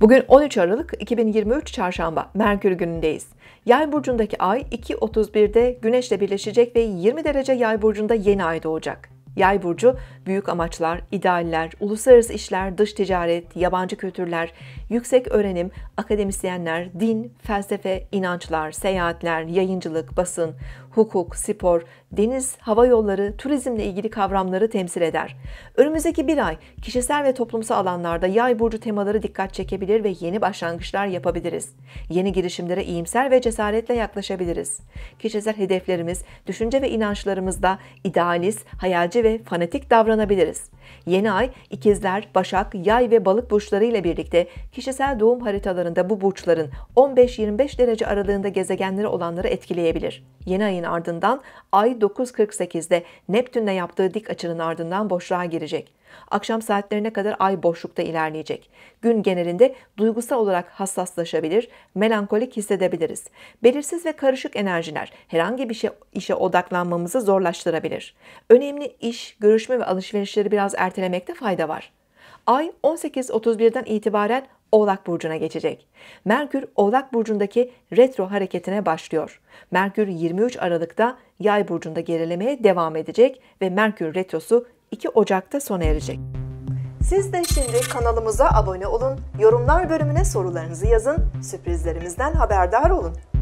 Bugün 13 Aralık 2023 Çarşamba Merkür günündeyiz. Yay burcundaki ay 2.31'de Güneşle birleşecek ve 20 derece Yay burcunda yeni ay doğacak. Yay burcu büyük amaçlar, idealler, uluslararası işler, dış ticaret, yabancı kültürler, yüksek öğrenim, akademisyenler, din, felsefe, inançlar, seyahatler, yayıncılık, basın, hukuk, spor, deniz, hava yolları, turizmle ilgili kavramları temsil eder. Önümüzdeki bir ay kişisel ve toplumsal alanlarda yay burcu temaları dikkat çekebilir ve yeni başlangıçlar yapabiliriz. Yeni girişimlere iyimser ve cesaretle yaklaşabiliriz. Kişisel hedeflerimiz, düşünce ve inançlarımızda idealist, hayalci ve ve fanatik davranabiliriz. Yeni ay ikizler, başak, yay ve balık burçları ile birlikte kişisel doğum haritalarında bu burçların 15-25 derece aralığında gezegenleri olanları etkileyebilir. Yeni ayın ardından ay 9.48'de Neptünle yaptığı dik açının ardından boşluğa girecek. Akşam saatlerine kadar ay boşlukta ilerleyecek. Gün genelinde duygusal olarak hassaslaşabilir, melankolik hissedebiliriz. Belirsiz ve karışık enerjiler herhangi bir şey, işe odaklanmamızı zorlaştırabilir. Önemli iş, görüşme ve alışverişleri biraz ertelemekte fayda var. Ay 18.31'den itibaren Oğlak Burcu'na geçecek. Merkür Oğlak Burcu'ndaki retro hareketine başlıyor. Merkür 23 Aralık'ta Yay Burcu'nda gerilemeye devam edecek ve Merkür retrosu 2 Ocak'ta sona erecek. Siz de şimdi kanalımıza abone olun, yorumlar bölümüne sorularınızı yazın, sürprizlerimizden haberdar olun.